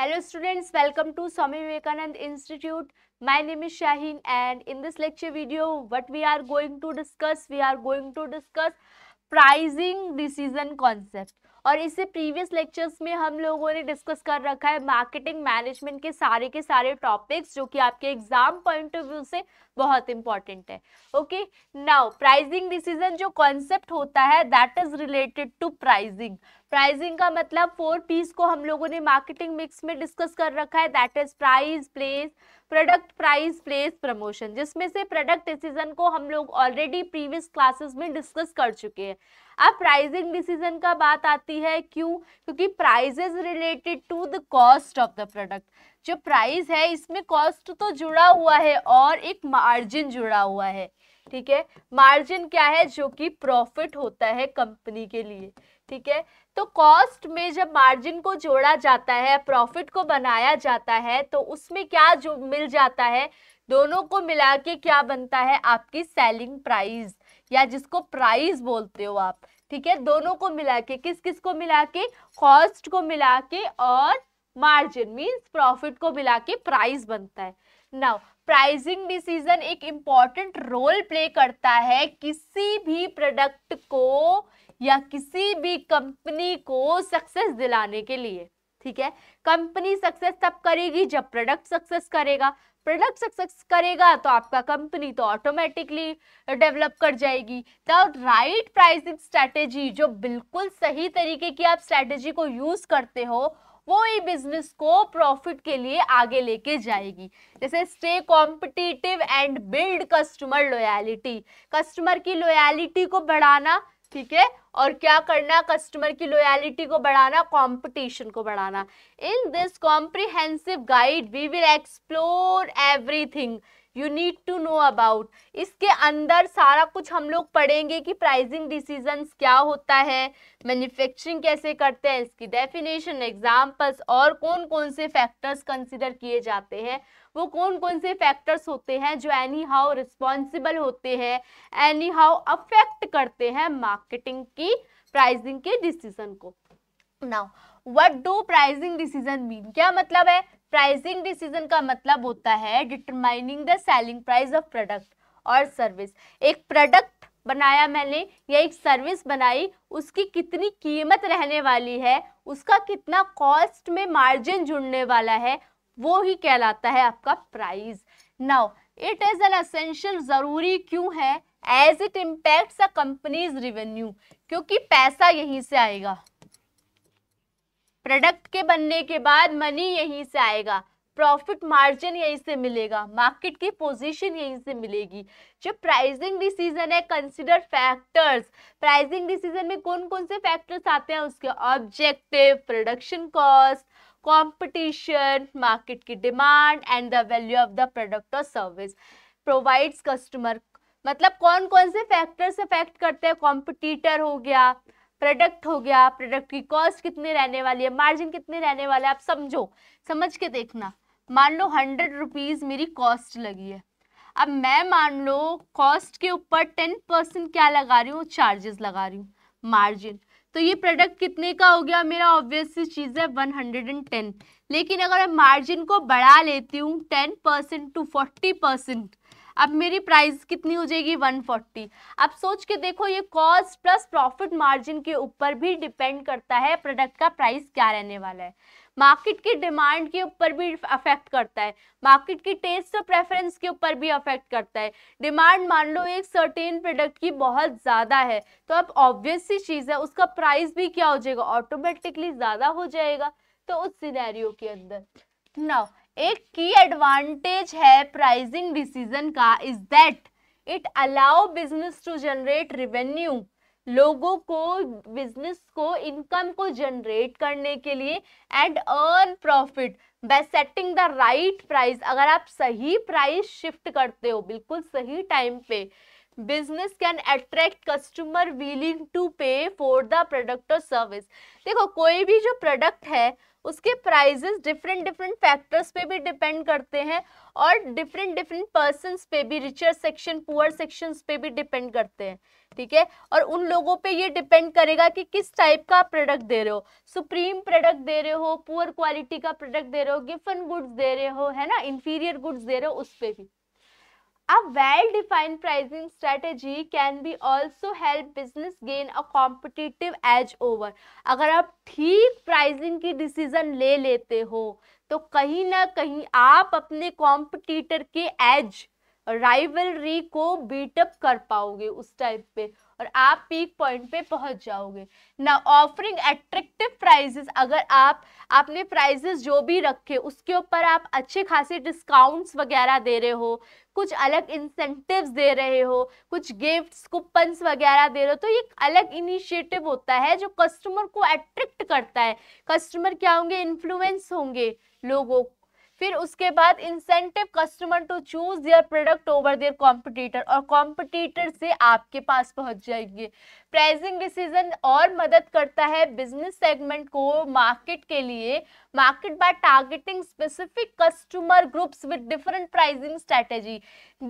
Hello students welcome to Swami Vivekananda institute my name is Shaheen and in this lecture video what we are going to discuss we are going to discuss pricing decision concept और इसे previous lectures में हम लोगों ने discuss कर रखा है marketing management के सारे के सारे टॉपिक्स जो कि आपके एग्जाम पॉइंट ऑफ व्यू से बहुत इंपॉर्टेंट है ओके नाउ प्राइजिंग डिसीजन जो कॉन्सेप्ट होता है that is related to pricing pricing का मतलब फोर पीस को हम लोगों ने मार्केटिंग मिक्स में डिस्कस कर रखा है that is price place product price place promotion जिसमें से प्रोडक्ट डिसीजन को हम लोग ऑलरेडी प्रीवियस क्लासेस में डिस्कस कर चुके हैं अब प्राइजिंग डिसीजन का बात आती है क्यों क्योंकि prices related to the cost of the product जो प्राइस है इसमें कॉस्ट तो जुड़ा हुआ है और एक मार्जिन जुड़ा हुआ है ठीक है मार्जिन क्या है जो कि प्रॉफिट होता है कंपनी के लिए ठीक है तो कॉस्ट में जब मार्जिन को जोड़ा जाता है प्रॉफिट को बनाया जाता है तो उसमें क्या जो मिल जाता है दोनों को मिला के क्या बनता है आपकी सेलिंग प्राइस या जिसको प्राइस बोलते हो आप ठीक है दोनों को मिला के किस किस को मिला के कॉस्ट को मिला के और मार्जिन मीन्स प्रॉफिट को मिला के प्राइस बनता है नाउ प्राइसिंग डिसीजन एक इम्पॉर्टेंट रोल प्ले करता है किसी भी प्रोडक्ट को या किसी भी कंपनी को सक्सेस दिलाने के लिए ठीक है कंपनी सक्सेस तब करेगी जब प्रोडक्ट सक्सेस करेगा प्रोडक्ट सक्सेस करेगा तो आपका कंपनी तो ऑटोमेटिकली डेवलप कर जाएगी तो राइट प्राइसिंग स्ट्रैटेजी जो बिल्कुल सही तरीके की आप स्ट्रैटेजी को यूज़ करते हो वो बिजनेस को प्रॉफिट के लिए आगे लेके जाएगी जैसे stay competitive and build customer loyalty customer की लोयलिटी को बढ़ाना ठीक है और क्या करना कस्टमर की लोयलिटी को बढ़ाना कंपटीशन को बढ़ाना in this comprehensive guide we will explore everything you need to know about इसके अंदर सारा कुछ हम लोग पढ़ेंगे कि प्राइजिंग डिसीजन क्या होता है मैन्युफैक्चरिंग कैसे करते हैं इसकी डेफिनेशन एग्जाम्पल्स और कौन कौन से फैक्टर्स कंसिडर किए जाते हैं वो कौन कौन से फैक्टर्स होते हैं जो एनी हाउ रिस्पॉन्सिबल होते हैं एनी हाउ अफेक्ट करते हैं मार्केटिंग की प्राइजिंग के डिसीजन को now what do pricing decision mean क्या मतलब है प्राइसिंग डिसीजन का मतलब होता है determining the selling price of product और सर्विस एक प्रोडक्ट बनाया मैंने या एक सर्विस बनाई उसकी कितनी कीमत रहने वाली है उसका कितना कॉस्ट में मार्जिन जुड़ने वाला है वो ही कहलाता है आपका price now it is an essential ज़रूरी क्यों है as it impacts a company's revenue क्योंकि पैसा यहीं से आएगा प्रोडक्ट के बनने के बाद मनी यहीं से आएगा प्रॉफिट मार्जिन यहीं से मिलेगा मार्केट की पोजीशन यहीं से मिलेगी जो प्राइसिंग डिसीजन है कंसिडर फैक्टर्स प्राइसिंग डिसीजन में कौन कौन से फैक्टर्स आते हैं उसके objective production cost competition market की demand and the value of the product और सर्विस प्रोवाइड्स कस्टमर मतलब कौन कौन से फैक्टर्स अफेक्ट करते हैं कॉम्पिटिटर हो गया प्रोडक्ट हो गया प्रोडक्ट की कॉस्ट कितने रहने वाली है मार्जिन कितने रहने वाला है आप समझो समझ के देखना मान लो हंड्रेड रुपीज़ मेरी कॉस्ट लगी है अब मैं मान लो कॉस्ट के ऊपर टेन परसेंट क्या लगा रही हूँ चार्जेस लगा रही हूँ मार्जिन तो ये प्रोडक्ट कितने का हो गया मेरा ऑब्वियसली चीज़ है वन हंड्रेड एंड टेन लेकिन अगर मैं मार्जिन को बढ़ा लेती हूँ ten percent to forty percent अब मेरी प्राइस कितनी हो जाएगी 140 अब सोच के देखो ये कॉस्ट प्लस प्रॉफिट मार्जिन के ऊपर भी डिपेंड करता है प्रोडक्ट का प्राइस क्या रहने वाला है मार्केट की डिमांड के ऊपर भी अफेक्ट करता है मार्केट की टेस्ट और प्रेफरेंस के ऊपर भी अफेक्ट करता है डिमांड मान लो एक सर्टेन प्रोडक्ट की बहुत ज़्यादा है तो अब ऑब्वियस सी चीज़ है उसका प्राइस भी क्या हो जाएगा ऑटोमेटिकली ज़्यादा हो जाएगा तो उस सिनेरियो के अंदर नाउ एक की एडवांटेज है प्राइसिंग डिसीजन का is that it allow business to generate revenue लोगों को बिजनेस को इनकम को जनरेट करने के लिए and earn profit by setting the right price अगर आप सही प्राइस शिफ्ट करते हो बिल्कुल सही टाइम पे business can attract customer willing to pay for the product और सर्विस देखो कोई भी जो प्रोडक्ट है उसके प्राइजेस डिफरेंट डिफरेंट फैक्टर्स पे भी डिपेंड करते हैं और डिफरेंट डिफरेंट पर्सन पे भी रिचर सेक्शन पुअर सेक्शन पे भी डिपेंड करते हैं ठीक है और उन लोगों पे ये डिपेंड करेगा कि किस टाइप का प्रोडक्ट दे रहे हो सुप्रीम प्रोडक्ट दे रहे हो पुअर क्वालिटी का प्रोडक्ट दे रहे हो गिफन गुड्स दे रहे हो है ना इंफीरियर गुड्स दे रहे हो उस पर भी A well-defined pricing strategy can be also help business gain a competitive edge over. अगर आप ठीक pricing की decision ले लेते हो तो कहीं ना कहीं आप अपने competitor के edge rivalry को beat up कर पाओगे उस type पे और आप peak point पे पहुंच जाओगे Now offering attractive prices अगर आप आपने प्राइजेस जो भी रखे उसके ऊपर आप अच्छे खासे डिस्काउंट्स वगैरह दे रहे हो कुछ अलग इंसेंटिव्स दे रहे हो कुछ गिफ्ट्स कूपन्स वगैरह दे रहे हो तो ये अलग इनिशिएटिव होता है जो कस्टमर को अट्रैक्ट करता है कस्टमर क्या होंगे इन्फ्लुएंस होंगे लोगों फिर उसके बाद incentive customer to choose their product over their competitor और कॉम्पिटिटर से आपके पास पहुंच जाएंगे प्राइसिंग डिसीजन और मदद करता है बिजनेस सेगमेंट को मार्केट के लिए market by targeting specific customer groups with different pricing strategy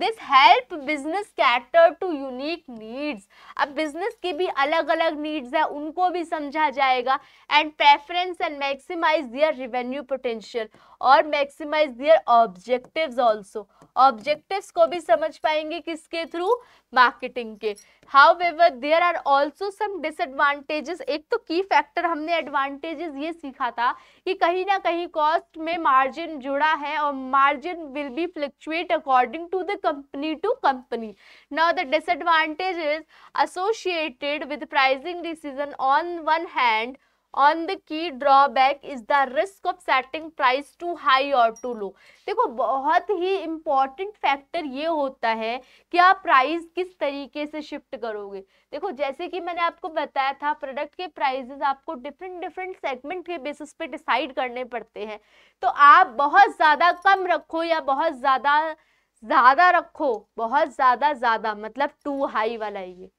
this help business cater to unique needs अब बिजनेस की भी अलग अलग नीड्स हैं उनको भी समझा जाएगा and preference and maximize their revenue potential और maximize their objective also objective को भी समझ पाएंगे किसके थ्रू मार्केटिंग के however there are also some disadvantages एक तो की फैक्टर हमने एडवांटेजेस ये सीखा था कि कहीं ना कहीं कॉस्ट में मार्जिन जुड़ा है और margin will be fluctuate according to the company to company now the disadvantages associated with pricing decision on one hand on the key drawback is the risk of setting price too high और too low देखो बहुत ही important factor ये होता है कि आप price किस तरीके से शिफ्ट करोगे देखो जैसे कि मैंने आपको बताया था प्रोडक्ट के प्राइजेस आपको डिफरेंट डिफरेंट सेगमेंट के बेसिस पे डिसाइड करने पड़ते हैं तो आप बहुत ज़्यादा कम रखो या बहुत ज़्यादा ज़्यादा रखो बहुत ज़्यादा ज़्यादा मतलब टू हाई वाला ये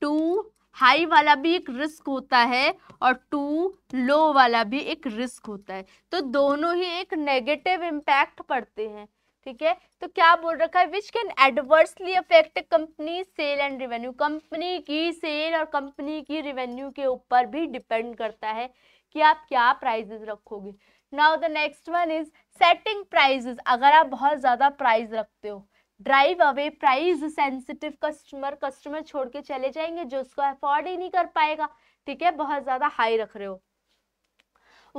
टू हाई वाला भी एक रिस्क होता है और टू लो वाला भी एक रिस्क होता है तो दोनों ही एक नेगेटिव इम्पैक्ट पड़ते हैं ठीक है तो क्या बोल रखा है which can adversely affect company sale and revenue company की सेल और कंपनी की रिवेन्यू के ऊपर भी डिपेंड करता है कि आप क्या प्राइजेस रखोगे now the next one is setting prices अगर आप बहुत ज़्यादा प्राइस रखते हो drive away price sensitive customer customer छोड़ के चले जाएंगे जो उसको अफोर्ड ही नहीं कर पाएगा ठीक है बहुत ज़्यादा हाई रख रहे हो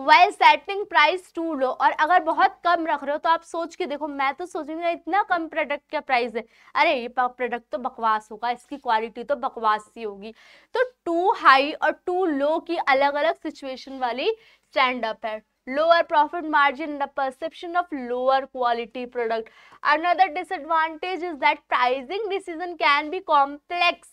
well setting price too low और अगर बहुत कम रख रहे हो तो आप सोच के देखो मैं तो सोच रही इतना कम प्रोडक्ट का प्राइस है अरे ये प्रोडक्ट तो बकवास होगा इसकी क्वालिटी तो बकवास ही होगी तो टू हाई और टू लो की अलग अलग सिचुएशन वाली स्टैंड अप है lower profit margin and a perception of lower quality product. Another disadvantage is that pricing decision can be complex.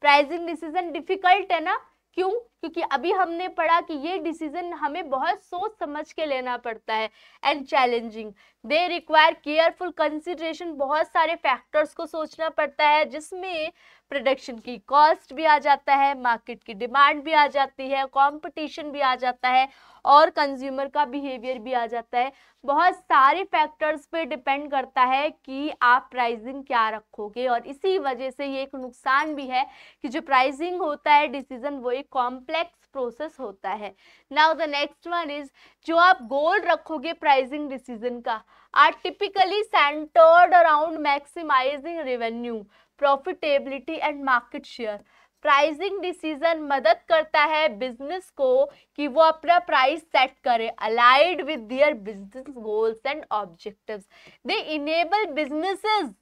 Pricing decision difficult है ना क्यों क्योंकि अभी हमने पढ़ा कि ये डिसीजन हमें बहुत सोच समझ के लेना पड़ता है and challenging they require careful consideration बहुत सारे फैक्टर्स को सोचना पड़ता है जिसमें प्रोडक्शन की कॉस्ट भी आ जाता है मार्केट की डिमांड भी आ जाती है कंपटीशन भी आ जाता है और कंज्यूमर का बिहेवियर भी आ जाता है बहुत सारे फैक्टर्स पे डिपेंड करता है कि आप प्राइसिंग क्या रखोगे और इसी वजह से ये एक नुकसान भी है कि जो प्राइसिंग होता है डिसीजन वो एक कॉम्प्लेक्स कॉम्प्लेक्स प्रोसेस होता है now the next one is जो आप गोल रखोगे प्राइसिंग डिसीजन का are typically centred around maximizing revenue profitability and market share pricing decision मदद करता है बिजनेस को कि वो अपना प्राइस सेट करे aligned with their business goals and objectives they enable businesses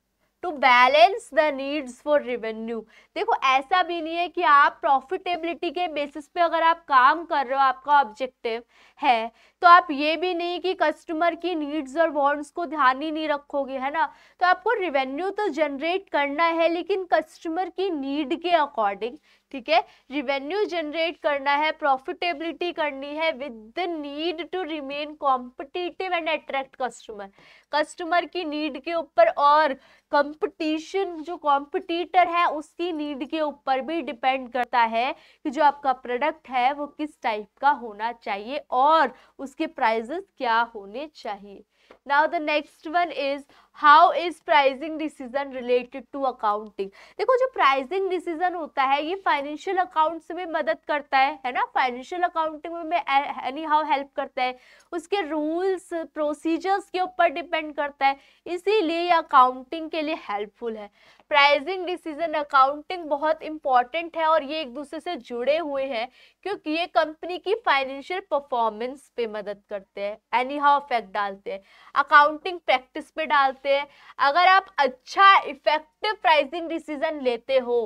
to balance the needs for revenue देखो ऐसा भी नहीं है कि आप प्रॉफिटेबिलिटी के बेसिस पे अगर आप काम कर रहे हो आपका ऑब्जेक्टिव है तो आप ये भी नहीं कि कस्टमर की नीड्स और वॉन्ट्स को ध्यान ही नहीं रखोगे है ना तो आपको रिवेन्यू तो जनरेट करना है लेकिन कस्टमर की नीड के अकॉर्डिंग ठीक है रिवेन्यू जनरेट करना है प्रॉफिटेबिलिटी करनी है with the need to remain competitive and attract customer customer की नीड के ऊपर और कंपटीशन जो कॉम्पिटिटर है उसकी नीड के ऊपर भी डिपेंड करता है कि जो आपका प्रोडक्ट है वो किस टाइप का होना चाहिए और उसके प्राइजेस क्या होने चाहिए now the next one is how is pricing decision related to accounting देखो जो प्राइजिंग डिसीजन होता है ये फाइनेंशियल अकाउंट्स में मदद करता है है ना फाइनेंशियल अकाउंटिंग में एनी हाउ हेल्प करता है उसके रूल्स प्रोसीजर्स के ऊपर डिपेंड करता है इसीलिए ये अकाउंटिंग के लिए हेल्पफुल है प्राइजिंग डिसीजन अकाउंटिंग बहुत इंपॉर्टेंट है और ये एक दूसरे से जुड़े हुए हैं क्योंकि ये कंपनी की फाइनेंशियल परफॉर्मेंस पे मदद करते हैं एनी हाउ इफेक्ट डालते हैं अकाउंटिंग प्रैक्टिस पे डालते सकते हैं अगर आप अच्छा इफेक्टिव प्राइसिंग डिसीजन लेते हो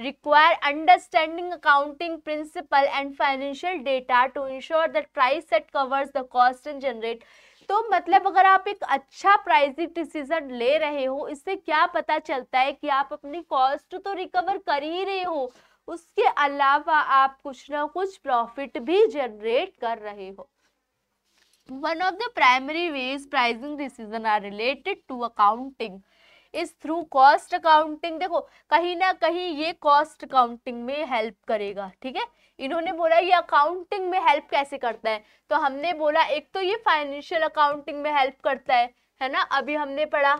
require understanding accounting principle and financial data to ensure that price set covers the cost and generate तो मतलब अगर आप एक अच्छा प्राइसिंग डिसीजन ले रहे हो इससे क्या पता चलता है कि आप अपनी कॉस्ट तो रिकवर कर ही रहे हो उसके अलावा आप कुछ ना कुछ प्रॉफिट भी जनरेट कर रहे हो One of the primary ways pricing decision are related to accounting is through cost accounting. देखो कहीं ना कहीं ये cost accounting में help करेगा ठीक है इन्होंने बोला ये अकाउंटिंग में हेल्प कैसे करता है तो हमने बोला एक तो ये फाइनेंशियल अकाउंटिंग में हेल्प करता है है ना अभी हमने पढ़ा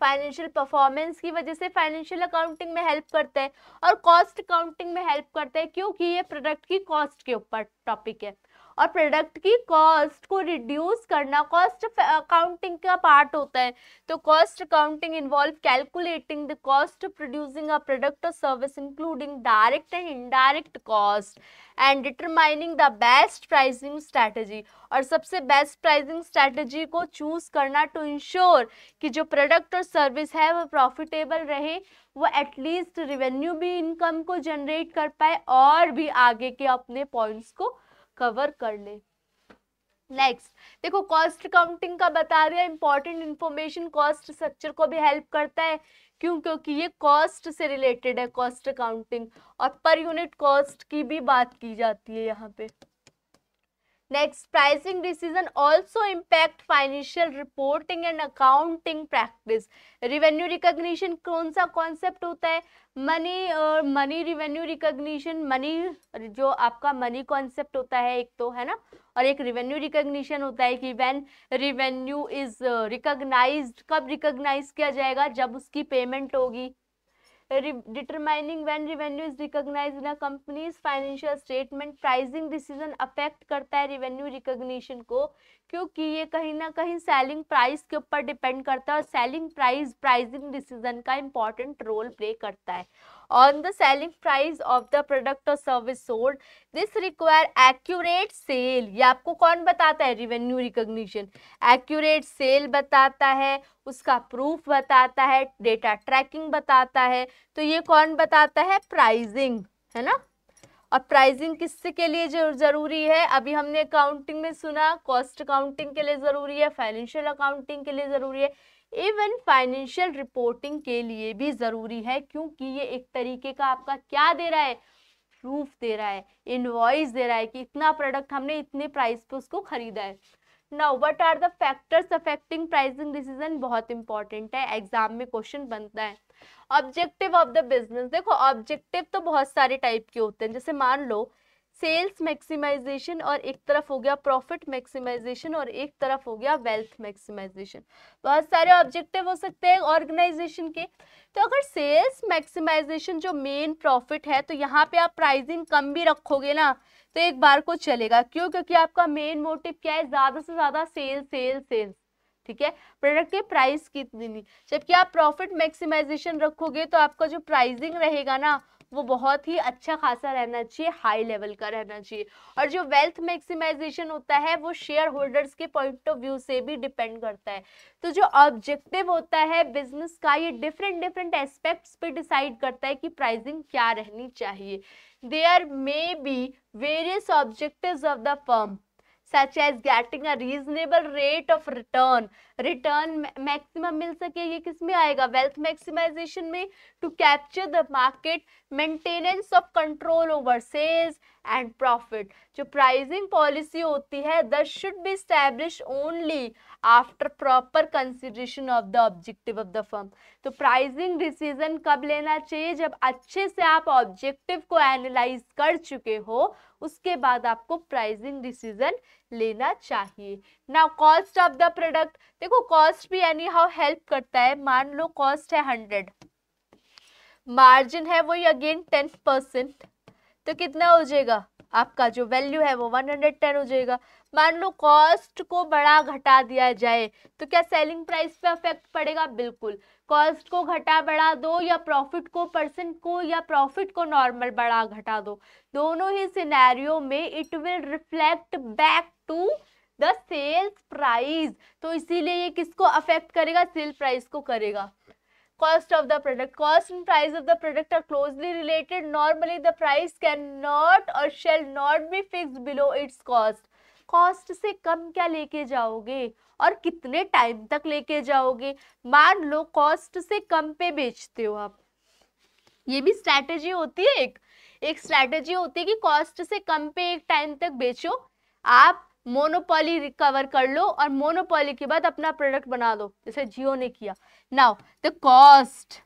फाइनेंशियल परफॉर्मेंस की वजह से फाइनेंशियल अकाउंटिंग में हेल्प करता है और कॉस्ट अकाउंटिंग में हेल्प करता है क्योंकि ये प्रोडक्ट की कॉस्ट के ऊपर टॉपिक है और प्रोडक्ट की कॉस्ट को रिड्यूस करना कॉस्ट अकाउंटिंग का पार्ट होता है तो cost accounting involve calculating the cost producing a product और service including direct and indirect cost and determining the best pricing strategy और सबसे बेस्ट प्राइसिंग स्ट्रैटेजी को चूज करना टू इंश्योर कि जो प्रोडक्ट और सर्विस है वह प्रॉफिटेबल रहे वो एटलीस्ट रिवेन्यू भी इनकम को जनरेट कर पाए और भी आगे के अपने पॉइंट्स को कवर कर ले नेक्स्ट देखो कॉस्ट अकाउंटिंग का बता दिया इंपॉर्टेंट इन्फॉर्मेशन कॉस्ट स्ट्रक्चर को भी हेल्प करता है क्यों क्योंकि ये कॉस्ट से रिलेटेड है कॉस्ट अकाउंटिंग और पर यूनिट कॉस्ट की भी बात की जाती है यहाँ पे next pricing decision also impact financial reporting and accounting practice revenue recognition कौन सा कॉन्सेप्ट होता है मनी और मनी रिवेन्यू रिकग्निशन मनी जो आपका मनी कॉन्सेप्ट होता है एक तो है ना और एक रिवेन्यू रिकग्निशन होता है कि व्हेन रिवेन्यू इज रिकग्नाइज्ड कब रिकग्नाइज किया जाएगा जब उसकी पेमेंट होगी determining when revenue is recognize in a company's financial statement pricing decision affect करता है रेवेन्यू रिकोगशन को क्योंकि ये कहीं ना कहीं सेलिंग प्राइस के ऊपर डिपेंड करता है और सेलिंग प्राइस प्राइजिंग डिसीजन का इंपॉर्टेंट रोल प्ले करता है on the selling price of the product or service sold this require accurate sale ये आपको कौन बताता है revenue recognition accurate sale बताता है उसका proof बताता है data tracking बताता है तो ये कौन बताता है pricing है ना और प्राइसिंग किससे के लिए ज़रूरी है अभी हमने अकाउंटिंग में सुना कॉस्ट अकाउंटिंग के लिए ज़रूरी है फाइनेंशियल अकाउंटिंग के लिए ज़रूरी है इवन फाइनेंशियल रिपोर्टिंग के लिए भी ज़रूरी है क्योंकि ये एक तरीके का आपका क्या दे रहा है प्रूफ दे रहा है इनवॉइस दे रहा है कि इतना प्रोडक्ट हमने इतने प्राइस पे उसको खरीदा है now what are the factors affecting pricing decision बहुत इंपॉर्टेंट है एग्जाम में क्वेश्चन बनता है ऑब्जेक्टिव ऑफ द बिजनेस देखो ऑब्जेक्टिव तो बहुत सारे टाइप के होते हैं जैसे मान लो सेल्स मैक्सिमाइजेशन और एक तरफ हो गया प्रॉफिट मैक्सिमाइजेशन और एक तरफ हो गया वेल्थ मैक्सिमाइजेशन बहुत सारे ऑब्जेक्टिव हो सकते हैं ऑर्गेनाइजेशन के तो अगर सेल्स मैक्सिमाइजेशन जो मेन प्रॉफिट है तो यहाँ पे आप प्राइसिंग कम भी रखोगे ना तो एक बार को चलेगा क्यों क्योंकि आपका मेन मोटिव क्या है ज़्यादा से ज़्यादा सेल सेल सेल्स ठीक है प्रोडक्ट के प्राइस कितनी जबकि आप प्रॉफिट मैक्सिमाइजेशन रखोगे तो आपका जो प्राइसिंग रहेगा ना वो बहुत ही अच्छा खासा रहना चाहिए हाई लेवल का रहना चाहिए और जो वेल्थ मैक्सिमाइजेशन होता है वो शेयर होल्डर्स के पॉइंट ऑफ व्यू से भी डिपेंड करता है तो जो ऑब्जेक्टिव होता है बिजनेस का ये डिफरेंट डिफरेंट एस्पेक्ट्स पे डिसाइड करता है कि प्राइसिंग क्या रहनी चाहिए there may be various objective of the firm such as getting a reasonable rate of return return maximum मिल सके ये किस में आएगा वेल्थ मैक्सिमाइजेशन में to capture the market maintenance of control over sales and profit जो pricing policy होती है that should be establish only after proper consideration of the objective of the firm तो प्राइजिंग डिसीजन कब लेना चाहिए जब अच्छे से आप ऑब्जेक्टिव को एनालाइज कर चुके हो उसके बाद आपको प्राइजिंग डिसीजन लेना चाहिए ना कॉस्ट ऑफ द प्रोडक्ट देखो कॉस्ट भी एनी हाउ हेल्प करता है मान लो कॉस्ट है हंड्रेड मार्जिन है वही अगेन टेन परसेंट तो कितना हो जाएगा आपका जो वैल्यू है वो वन हंड्रेड टेन हो जाएगा मान लो कॉस्ट को बड़ा घटा दिया जाए तो क्या सेलिंग प्राइस पे अफेक्ट पड़ेगा बिल्कुल कॉस्ट को घटा बढ़ा दो या प्रॉफिट को परसेंट को या प्रॉफिट को नॉर्मल बढ़ा घटा दो दोनों ही सिनेरियो में it will reflect back to the sales price तो इसीलिए ये किसको अफेक्ट करेगा सेल प्राइस को करेगा of the product cost and price of the product are closely related normally the price can not और shall not be fix below its cost cost से कम क्या लेके जाओगे और कितने टाइम तक लेके जाओगे मान लो कॉस्ट से कम पे बेचते हो आप ये भी स्ट्रैटेजी होती है एक एक स्ट्रैटेजी होती है कि कॉस्ट से कम पे एक टाइम तक बेचो आप मोनोपोली रिकवर कर लो और मोनोपोली के बाद अपना प्रोडक्ट बना दो जैसे जियो ने किया नाउ द कॉस्ट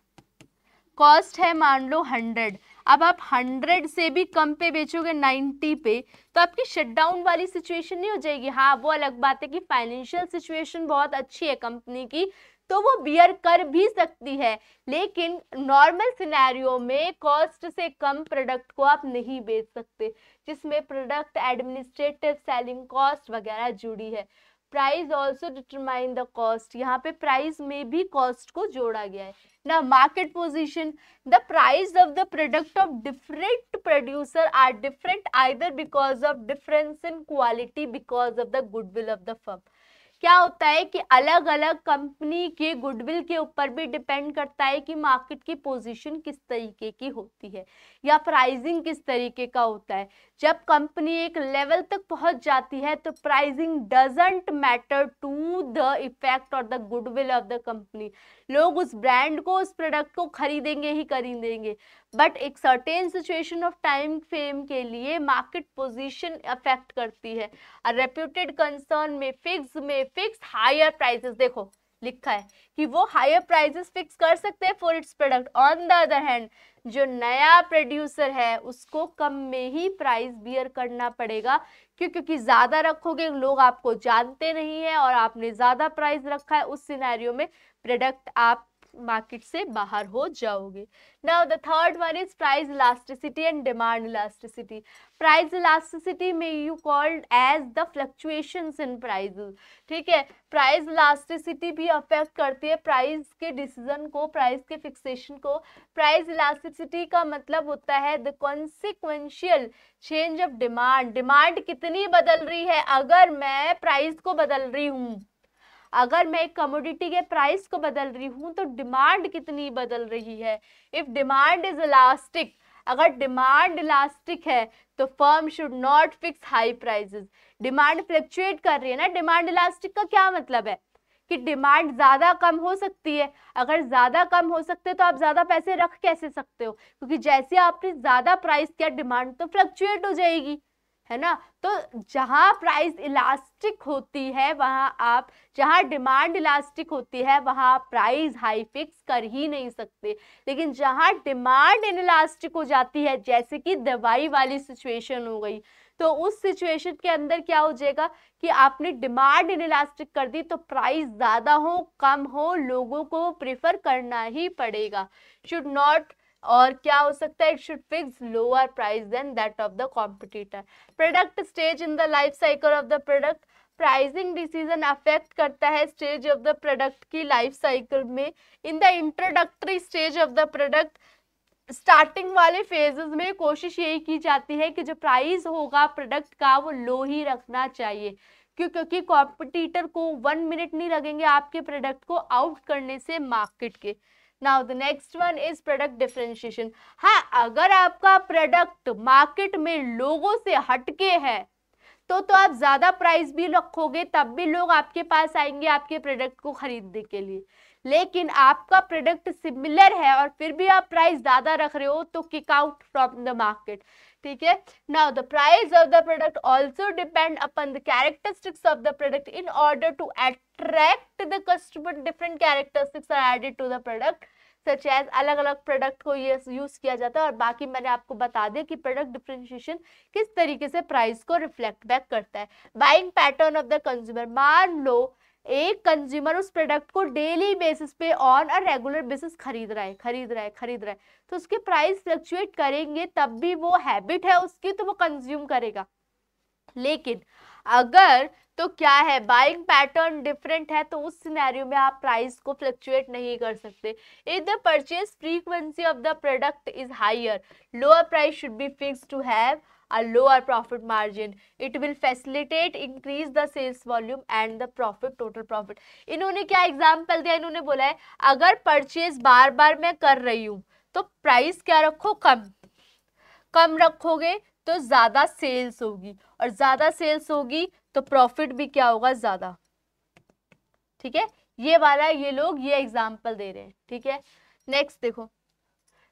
कॉस्ट है मान लो हंड्रेड अब आप हंड्रेड से भी कम पे बेचोगे नाइन्टी पे तो आपकी शटडाउन वाली सिचुएशन नहीं हो जाएगी हाँ वो अलग बात है कि फाइनेंशियल सिचुएशन बहुत अच्छी है कंपनी की तो वो बियर कर भी सकती है लेकिन नॉर्मल सिनेरियो में कॉस्ट से कम प्रोडक्ट को आप नहीं बेच सकते जिसमें प्रोडक्ट एडमिनिस्ट्रेटिव सेलिंग कॉस्ट वगैरह जुड़ी है price also determine the cost यहाँ पे प्राइस में भी कॉस्ट को जोड़ा गया है ना market position the price of the product of different producer are different either because of difference in quality because of the goodwill of the firm क्या होता है कि अलग अलग कंपनी के गुडविल के ऊपर भी डिपेंड करता है कि मार्केट की पोजीशन किस तरीके की होती है या प्राइसिंग किस तरीके का होता है जब कंपनी एक लेवल तक पहुंच जाती है तो pricing doesn't matter to the effect और the goodwill of the company लोग उस ब्रांड को उस प्रोडक्ट को खरीदेंगे ही खरीदेंगे बट एक certain situation of time frame के लिए मार्केट पोजीशन अफेक्ट करती है रेप्यूटेड कंसर्न में फिक्स में फिक्स हायर प्राइसेस देखो लिखा है कि वो हायर प्राइसेस फिक्स कर सकते हैं for its product on the other hand जो नया प्रोड्यूसर है उसको कम में ही प्राइस बियर करना पड़ेगा क्यों क्योंकि ज़्यादा रखोगे लोग आपको जानते नहीं हैं और आपने ज़्यादा प्राइस रखा है उस सिनेरियो में प्रोडक्ट आप मार्केट से बाहर हो जाओगे now the third one is price elasticity and demand elasticity price elasticity में you called as the fluctuation in price ठीक है प्राइज इलास्टिसिटी भी अफेक्ट करती है प्राइज के डिसीजन को प्राइज के फिक्सेशन को प्राइज इलास्टिसिटी का मतलब होता है the consequential change of demand demand कितनी बदल रही है अगर मैं प्राइज को बदल रही हूँ अगर मैं एक कमोडिटी के प्राइस को बदल रही हूँ तो डिमांड कितनी बदल रही है इफ़ डिमांड इज इलास्टिक अगर डिमांड इलास्टिक है तो firm should not fix high prices demand fluctuate कर रही है ना डिमांड इलास्टिक का क्या मतलब है कि डिमांड ज़्यादा कम हो सकती है अगर ज़्यादा कम हो सकते तो आप ज़्यादा पैसे रख कैसे सकते हो क्योंकि जैसे आपने ज़्यादा प्राइस किया डिमांड तो फ्लक्चुएट हो जाएगी है ना तो जहाँ प्राइस इलास्टिक होती है वहाँ आप जहाँ डिमांड इलास्टिक होती है वहाँ आप प्राइस हाई फिक्स कर ही नहीं सकते लेकिन जहाँ डिमांड इलास्टिक हो जाती है जैसे कि दवाई वाली सिचुएशन हो गई तो उस सिचुएशन के अंदर क्या हो जाएगा कि आपने डिमांड इलास्टिक कर दी तो प्राइस ज़्यादा हो कम हो लोगों को प्रेफर करना ही पड़ेगा शुड नॉट और क्या हो सकता है it should fix lower price than that of the competitor product stage in the life cycle of the product pricing decision affect करता है स्टेज ऑफ द प्रोडक्ट की लाइफ साइकिल में in the introductory stage of the product starting वाले phases में कोशिश यही की जाती है कि जो प्राइस होगा प्रोडक्ट का वो लो ही रखना चाहिए क्यों क्योंकि कॉम्पिटिटर को वन मिनट नहीं लगेंगे आपके प्रोडक्ट को आउट करने से मार्केट के now the next one is product differentiation हाँ अगर आपका प्रोडक्ट मार्केट में लोगों से हटके है तो तो आप ज़्यादा प्राइस भी रखोगे तब भी लोग आपके पास आएंगे आपके प्रोडक्ट को खरीदने के लिए लेकिन आपका प्रोडक्ट सिमिलर है और फिर भी आप प्राइस ज़्यादा रख रहे हो तो kick out from the market ठीक है now the price of the product also depend upon the characteristics of the product in order to attract the customer different characteristics are added to the product such as अलग अलग product को ये use किया जाता है और बाकी मैंने आपको बता दिया कि प्रोडक्ट डिफ्रेंशिएशन किस तरीके से प्राइस को रिफ्लेक्ट बैक करता है buying pattern of the consumer मान लो एक कंज्यूमर उस प्रोडक्ट को डेली बेसिस पे ऑन अ रेगुलर बेसिस खरीद रहा है खरीद रहा है खरीद रहा है तो उसके प्राइस फ्लक्चुएट करेंगे तब भी वो हैबिट है उसकी तो वो कंज्यूम करेगा लेकिन अगर तो क्या है बाइंग पैटर्न डिफरेंट है तो उस सिनेरियो में आप प्राइस को फ्लक्चुएट नहीं कर सकते if the purchase frequency of the product is higher lower price should be fix to have a lower profit margin it will facilitate increase the sales volume and the profit total profit इन्होंने क्या example दिया इन्होंने बोला है अगर purchase बार बार मैं कर रही हूँ तो price क्या रखो कम कम रखोगे तो ज़्यादा सेल्स होगी और ज़्यादा सेल्स होगी तो प्रॉफिट भी क्या होगा ज़्यादा ठीक है ये वाला ये लोग ये एग्जाम्पल दे रहे हैं ठीक है नेक्स्ट देखो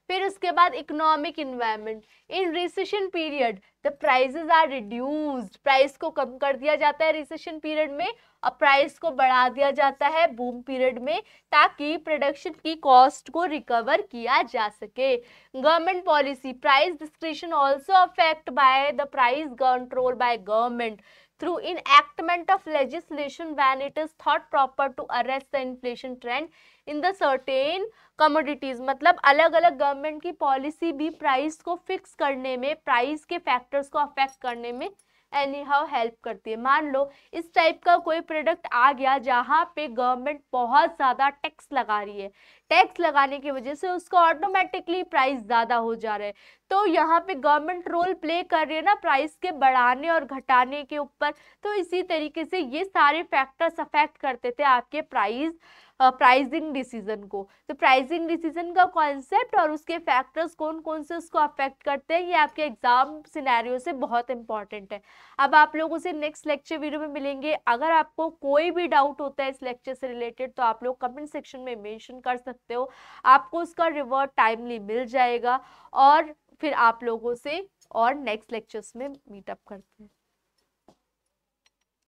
फिर उसके बाद economic environment in recession period the prices are reduced price को कम कर दिया जाता है रिसेशन पीरियड में और प्राइस को बढ़ा दिया जाता है बूम पीरियड में ताकि प्रोडक्शन की कॉस्ट को रिकवर किया जा सके government policy price description also affect by the price control by government through enactment of legislation when it is thought proper to arrest the inflation trend in the certain commodities मतलब अलग अलग government की policy भी price को fix करने में price के factors को अफेक्ट करने में एनी हाउ हेल्प करती है मान लो इस टाइप का कोई प्रोडक्ट आ गया जहाँ पे गवर्नमेंट बहुत ज़्यादा टैक्स लगा रही है टैक्स लगाने की वजह से उसका ऑटोमेटिकली प्राइस ज़्यादा हो जा रहा है तो यहाँ पे गवर्नमेंट रोल प्ले कर रही है ना प्राइस के बढ़ाने और घटाने के ऊपर तो इसी तरीके से ये सारे फैक्टर्स अफेक्ट करते थे आपके प्राइस प्राइजिंग डिसीजन को तो प्राइजिंग डिसीजन का कॉन्सेप्ट और उसके फैक्टर्स कौन कौन से उसको अफेक्ट करते हैं ये आपके एग्जाम सिनेरियो से बहुत इंपॉर्टेंट है अब आप लोगों से नेक्स्ट लेक्चर वीडियो में मिलेंगे अगर आपको कोई भी डाउट होता है इस लेक्चर से रिलेटेड तो आप लोग कमेंट सेक्शन में मैंशन कर सकते हो आपको उसका रिवर्ट टाइमली मिल जाएगा और फिर आप लोगों से और नेक्स्ट लेक्चर्स में मीटअप करते हैं